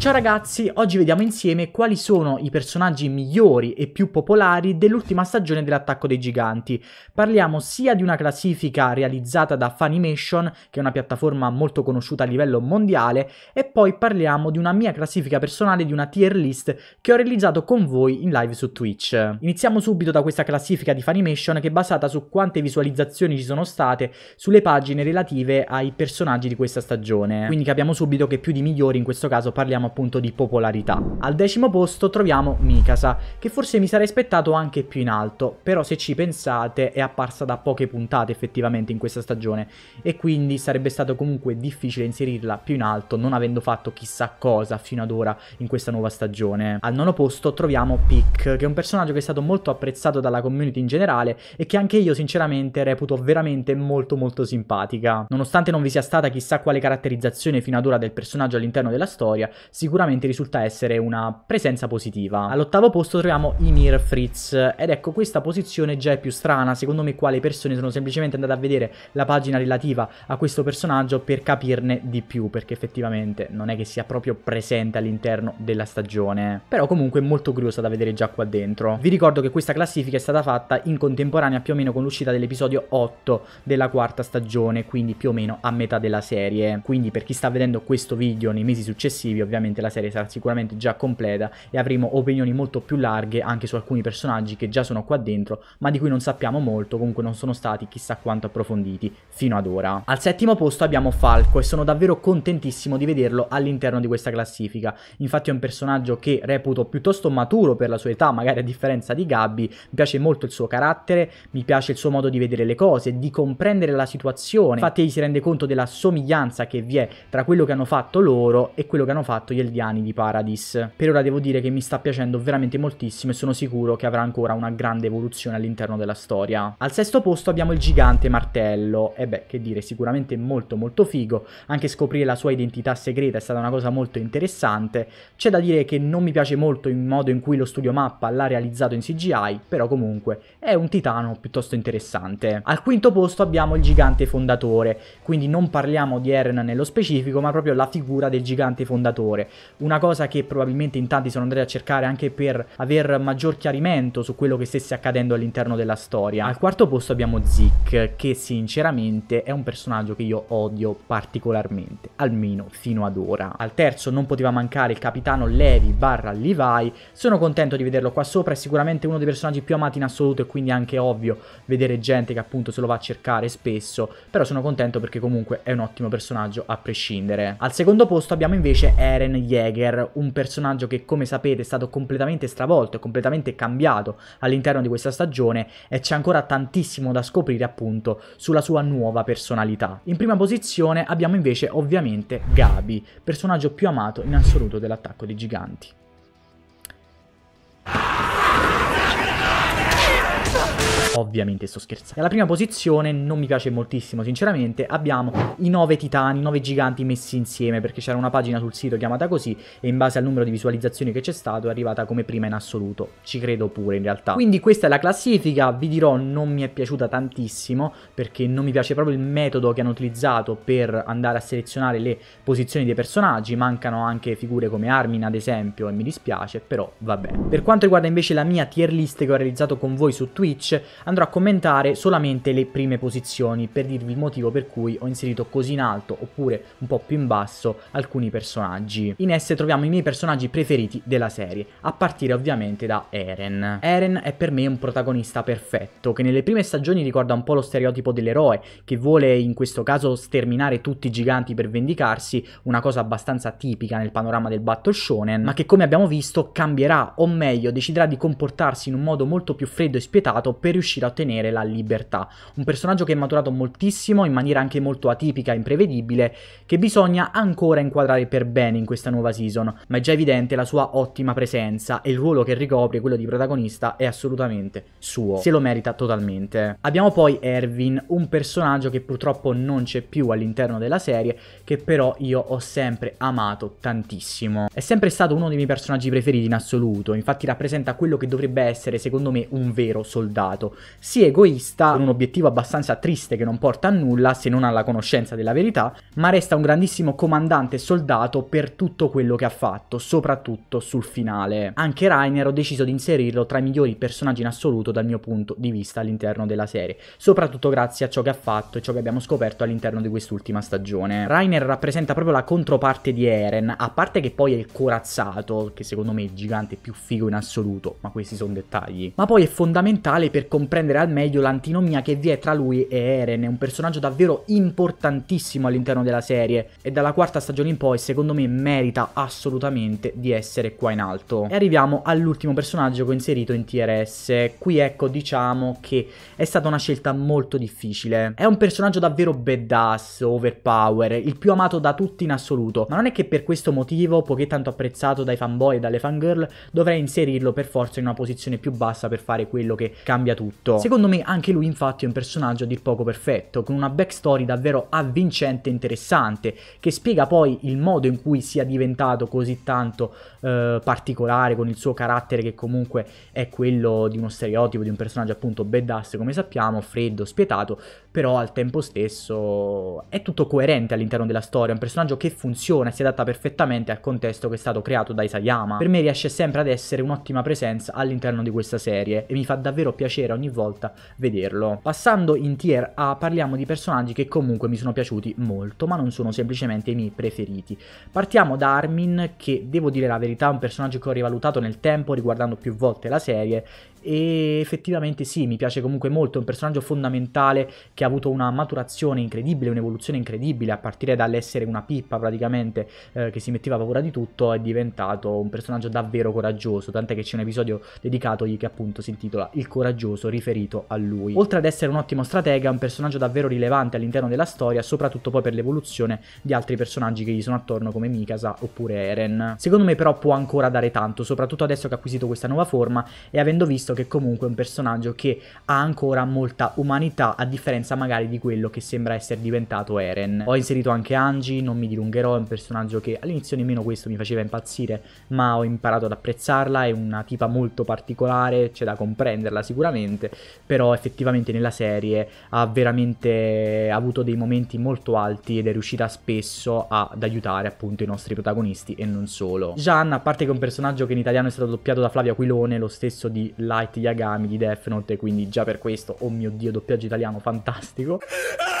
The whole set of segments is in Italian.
Ciao ragazzi, oggi vediamo insieme quali sono i personaggi migliori e più popolari dell'ultima stagione dell'Attacco dei Giganti. Parliamo sia di una classifica realizzata da Funimation, che è una piattaforma molto conosciuta a livello mondiale, e poi parliamo di una mia classifica personale di una tier list che ho realizzato con voi in live su Twitch. Iniziamo subito da questa classifica di Funimation che è basata su quante visualizzazioni ci sono state sulle pagine relative ai personaggi di questa stagione. Quindi capiamo subito che più di migliori in questo caso parliamo appunto di popolarità. Al decimo posto troviamo Mikasa, che forse mi sarei aspettato anche più in alto, però se ci pensate è apparsa da poche puntate effettivamente in questa stagione e quindi sarebbe stato comunque difficile inserirla più in alto non avendo fatto chissà cosa fino ad ora in questa nuova stagione. Al nono posto troviamo Pick, che è un personaggio che è stato molto apprezzato dalla community in generale e che anche io sinceramente reputo veramente molto molto simpatica. Nonostante non vi sia stata chissà quale caratterizzazione fino ad ora del personaggio all'interno della storia, sicuramente risulta essere una presenza positiva. All'ottavo posto troviamo Ymir Fritz ed ecco questa posizione già è più strana, secondo me qua le persone sono semplicemente andate a vedere la pagina relativa a questo personaggio per capirne di più, perché effettivamente non è che sia proprio presente all'interno della stagione, però comunque molto curiosa da vedere già qua dentro. Vi ricordo che questa classifica è stata fatta in contemporanea più o meno con l'uscita dell'episodio 8 della quarta stagione, quindi più o meno a metà della serie, quindi per chi sta vedendo questo video nei mesi successivi ovviamente ovviamente la serie sarà sicuramente già completa e avremo opinioni molto più larghe anche su alcuni personaggi che già sono qua dentro, ma di cui non sappiamo molto, comunque non sono stati chissà quanto approfonditi fino ad ora. Al settimo posto abbiamo Falco e sono davvero contentissimo di vederlo all'interno di questa classifica. Infatti è un personaggio che reputo piuttosto maturo per la sua età, magari a differenza di Gabby, mi piace molto il suo carattere, mi piace il suo modo di vedere le cose, di comprendere la situazione. Infatti egli si rende conto della somiglianza che vi è tra quello che hanno fatto loro e quello che hanno fatto gli Geldiani di Paradis. Per ora devo dire che mi sta piacendo veramente moltissimo e sono sicuro che avrà ancora una grande evoluzione all'interno della storia. Al sesto posto abbiamo il gigante martello, e beh, che dire, sicuramente molto molto figo, anche scoprire la sua identità segreta è stata una cosa molto interessante. C'è da dire che non mi piace molto il modo in cui lo studio mappa l'ha realizzato in CGI, però comunque è un titano piuttosto interessante. Al quinto posto abbiamo il gigante fondatore, quindi non parliamo di Eren nello specifico, ma proprio la figura del gigante fondatore valore. Una cosa che probabilmente in tanti sono andati a cercare anche per aver maggior chiarimento su quello che stesse accadendo all'interno della storia. Al quarto posto abbiamo Zeke, che sinceramente è un personaggio che io odio particolarmente, almeno fino ad ora. Al terzo non poteva mancare il capitano Levi barra Levi, sono contento di vederlo qua sopra, è sicuramente uno dei personaggi più amati in assoluto e quindi è anche ovvio vedere gente che appunto se lo va a cercare spesso, però sono contento perché comunque è un ottimo personaggio a prescindere. Al secondo posto abbiamo invece Eren Eren Yeager, un personaggio che come sapete è stato completamente stravolto e completamente cambiato all'interno di questa stagione e c'è ancora tantissimo da scoprire appunto sulla sua nuova personalità. In prima posizione abbiamo invece ovviamente Gabi, personaggio più amato in assoluto dell'attacco dei giganti. Ovviamente sto scherzando. E alla prima posizione non mi piace moltissimo, sinceramente, abbiamo i 9 titani, i 9 giganti messi insieme, perché c'era una pagina sul sito chiamata così e in base al numero di visualizzazioni che c'è stato è arrivata come prima in assoluto. Ci credo pure in realtà. Quindi questa è la classifica, vi dirò non mi è piaciuta tantissimo perché non mi piace proprio il metodo che hanno utilizzato per andare a selezionare le posizioni dei personaggi, mancano anche figure come Armin ad esempio e mi dispiace, però vabbè. Per quanto riguarda invece la mia tier list che ho realizzato con voi su Twitch, andrò a commentare solamente le prime posizioni per dirvi il motivo per cui ho inserito così in alto oppure un po' più in basso alcuni personaggi. In esse troviamo i miei personaggi preferiti della serie, a partire ovviamente da Eren. Eren è per me un protagonista perfetto, che nelle prime stagioni ricorda un po' lo stereotipo dell'eroe, che vuole in questo caso sterminare tutti i giganti per vendicarsi, una cosa abbastanza tipica nel panorama del battle shonen, ma che come abbiamo visto cambierà, o meglio deciderà di comportarsi in un modo molto più freddo e spietato per riuscire riuscire a ottenere la libertà. Un personaggio che è maturato moltissimo, in maniera anche molto atipica e imprevedibile, che bisogna ancora inquadrare per bene in questa nuova season, ma è già evidente la sua ottima presenza e il ruolo che ricopre, quello di protagonista, è assolutamente suo. Se lo merita totalmente. Abbiamo poi Erwin, un personaggio che purtroppo non c'è più all'interno della serie, che però io ho sempre amato tantissimo. È sempre stato uno dei miei personaggi preferiti in assoluto, infatti rappresenta quello che dovrebbe essere secondo me un vero soldato, sia egoista, con un obiettivo abbastanza triste che non porta a nulla se non alla conoscenza della verità, ma resta un grandissimo comandante e soldato per tutto quello che ha fatto, soprattutto sul finale. Anche Rainer ho deciso di inserirlo tra i migliori personaggi in assoluto dal mio punto di vista all'interno della serie, soprattutto grazie a ciò che ha fatto e ciò che abbiamo scoperto all'interno di quest'ultima stagione. Rainer rappresenta proprio la controparte di Eren, a parte che poi è il corazzato, che secondo me è il gigante più figo in assoluto, ma questi sono dettagli. Ma poi è fondamentale per comprendere comprendere al meglio l'antinomia che vi è tra lui e Eren, un personaggio davvero importantissimo all'interno della serie e dalla quarta stagione in poi secondo me merita assolutamente di essere qua in alto. E arriviamo all'ultimo personaggio che ho inserito in TRS, qui ecco diciamo che è stata una scelta molto difficile. È un personaggio davvero badass, overpower, il più amato da tutti in assoluto, ma non è che per questo motivo, poiché tanto apprezzato dai fanboy e dalle fangirl, dovrei inserirlo per forza in una posizione più bassa per fare quello che cambia tutto tutto. Secondo me anche lui infatti è un personaggio a dir poco perfetto, con una backstory davvero avvincente e interessante, che spiega poi il modo in cui sia diventato così tanto eh, particolare, con il suo carattere che comunque è quello di uno stereotipo, di un personaggio appunto badass come sappiamo, freddo, spietato, però al tempo stesso è tutto coerente all'interno della storia, è un personaggio che funziona e si adatta perfettamente al contesto che è stato creato da Isayama. Per me riesce sempre ad essere un'ottima presenza all'interno di questa serie e mi fa davvero piacere ogni volta vederlo. Passando in tier A parliamo di personaggi che comunque mi sono piaciuti molto, ma non sono semplicemente i miei preferiti. Partiamo da Armin che devo dire la verità è un personaggio che ho rivalutato nel tempo riguardando più volte la serie e effettivamente sì, mi piace comunque molto, è un personaggio fondamentale che ha avuto una maturazione incredibile, un'evoluzione incredibile, a partire dall'essere una pippa praticamente eh, che si metteva a paura di tutto, è diventato un personaggio davvero coraggioso, tant'è che c'è un episodio dedicatogli che appunto si intitola Il coraggioso riferito a lui. Oltre ad essere un ottimo stratega, è un personaggio davvero rilevante all'interno della storia, soprattutto poi per l'evoluzione di altri personaggi che gli sono attorno come Mikasa oppure Eren. Secondo me però può ancora dare tanto, soprattutto adesso che ha acquisito questa nuova forma e avendo visto visto che comunque è un personaggio che ha ancora molta umanità, a differenza magari di quello che sembra essere diventato Eren. Ho inserito anche Angie, non mi dilungherò, è un personaggio che all'inizio nemmeno questo mi faceva impazzire, ma ho imparato ad apprezzarla, è una tipa molto particolare, c'è da comprenderla sicuramente, però effettivamente nella serie ha veramente avuto dei momenti molto alti ed è riuscita spesso ad aiutare appunto i nostri protagonisti e non solo. Jan, a parte che è un personaggio che in italiano è stato doppiato da Flavia Quilone, lo stesso di La Light, di di Death Note, quindi già per questo, oh mio dio, doppiaggio italiano fantastico.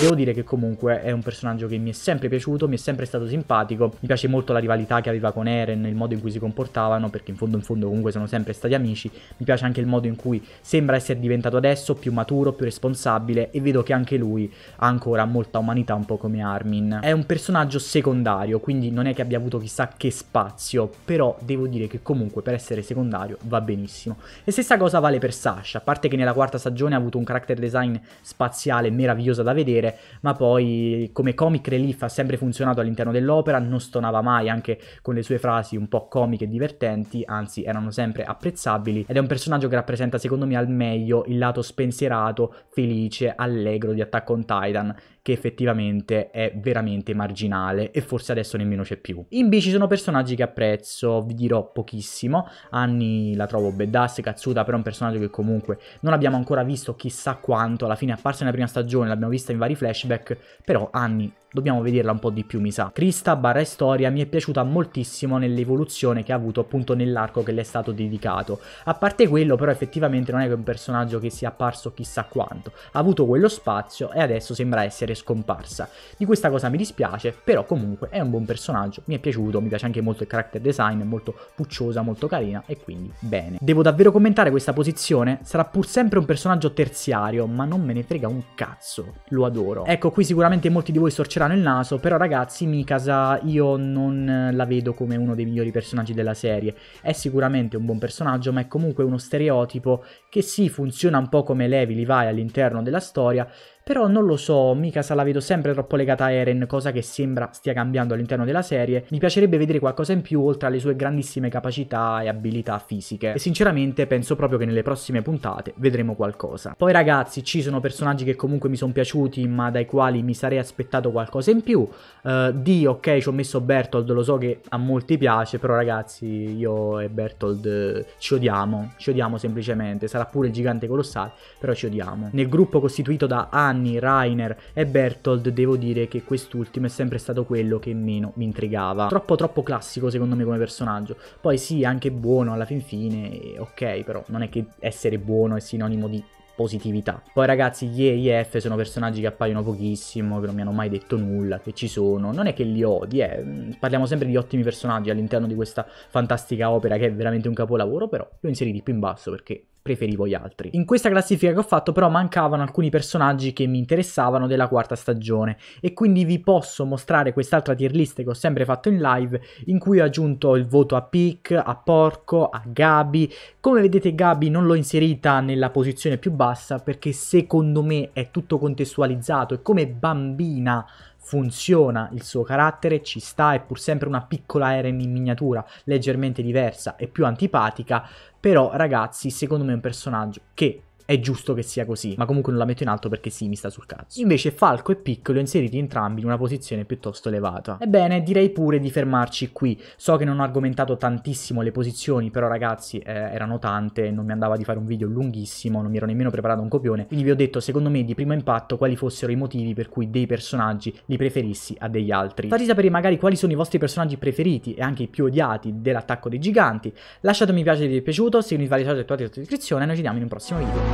Devo dire che comunque è un personaggio che mi è sempre piaciuto, mi è sempre stato simpatico, mi piace molto la rivalità che aveva con Eren, il modo in cui si comportavano, perché in fondo in fondo comunque sono sempre stati amici, mi piace anche il modo in cui sembra essere diventato adesso più maturo, più responsabile e vedo che anche lui ha ancora molta umanità un po' come Armin. È un personaggio secondario, quindi non è che abbia avuto chissà che spazio, però devo dire che comunque per essere secondario va benissimo. E stessa cosa vale per Sasha, a parte che nella quarta stagione ha avuto un character design spaziale meraviglioso noiosa da vedere, ma poi come comic relief ha sempre funzionato all'interno dell'opera, non stonava mai anche con le sue frasi un po' comiche e divertenti, anzi erano sempre apprezzabili ed è un personaggio che rappresenta secondo me al meglio il lato spensierato, felice, allegro di Attack on Titan che effettivamente è veramente marginale e forse adesso nemmeno c'è più. In B ci sono personaggi che apprezzo, vi dirò pochissimo, Anni la trovo bedasse, cazzuta, però è un personaggio che comunque non abbiamo ancora visto chissà quanto, alla fine è apparsa nella prima stagione, l'abbiamo vista in vari flashback, però Anni dobbiamo vederla un po' di più mi sa. Crista barra storia mi è piaciuta moltissimo nell'evoluzione che ha avuto appunto nell'arco che le è stato dedicato. A parte quello però effettivamente non è che un personaggio che sia apparso chissà quanto, ha avuto quello spazio e adesso sembra essere scomparsa. Di questa cosa mi dispiace, però comunque è un buon personaggio, mi è piaciuto, mi piace anche molto il character design, è molto pucciosa, molto carina e quindi bene. Devo davvero commentare questa posizione? Sarà pur sempre un personaggio terziario, ma non me ne frega un cazzo, lo adoro. Ecco qui sicuramente molti di voi sorceranno strano il naso, però ragazzi Mikasa io non la vedo come uno dei migliori personaggi della serie. È sicuramente un buon personaggio, ma è comunque uno stereotipo che sì funziona un po' come Levi, Levi all'interno della storia, però non lo so, mica se la vedo sempre troppo legata a Eren, cosa che sembra stia cambiando all'interno della serie. Mi piacerebbe vedere qualcosa in più oltre alle sue grandissime capacità e abilità fisiche. E sinceramente penso proprio che nelle prossime puntate vedremo qualcosa. Poi ragazzi, ci sono personaggi che comunque mi sono piaciuti, ma dai quali mi sarei aspettato qualcosa in più. Uh, eh, di, ok, ci ho messo Bertold, lo so che a molti piace, però ragazzi, io e Bertold eh, ci odiamo. Ci odiamo semplicemente, sarà pure il gigante colossale, però ci odiamo. Nel gruppo costituito da Anna, Giovanni, Rainer e Bertold, devo dire che quest'ultimo è sempre stato quello che meno mi intrigava. Troppo troppo classico secondo me come personaggio. Poi sì, anche buono alla fin fine, ok, però non è che essere buono è sinonimo di positività. Poi ragazzi, gli E e F sono personaggi che appaiono pochissimo, che non mi hanno mai detto nulla, che ci sono. Non è che li odi, eh. parliamo sempre di ottimi personaggi all'interno di questa fantastica opera che è veramente un capolavoro, però li ho inseriti più in basso perché preferivo gli altri. In questa classifica che ho fatto però mancavano alcuni personaggi che mi interessavano della quarta stagione e quindi vi posso mostrare quest'altra tier list che ho sempre fatto in live in cui ho aggiunto il voto a Pic, a Porco, a Gabi. Come vedete Gabi non l'ho inserita nella posizione più bassa perché secondo me è tutto contestualizzato e come bambina funziona il suo carattere, ci sta, è pur sempre una piccola Eren in miniatura, leggermente diversa e più antipatica, però ragazzi, secondo me è un personaggio che è giusto che sia così, ma comunque non la metto in alto perché sì, mi sta sul cazzo. Invece Falco e Piccolo inseriti entrambi in una posizione piuttosto elevata. Ebbene, direi pure di fermarci qui. So che non ho argomentato tantissimo le posizioni, però ragazzi eh, erano tante, non mi andava di fare un video lunghissimo, non mi ero nemmeno preparato un copione, quindi vi ho detto secondo me di primo impatto quali fossero i motivi per cui dei personaggi li preferissi a degli altri. Fate sapere magari quali sono i vostri personaggi preferiti e anche i più odiati dell'attacco dei giganti. Lasciate un mi piace se vi è piaciuto, seguitemi vi vari social attuati sotto descrizione e noi ci vediamo in un prossimo video.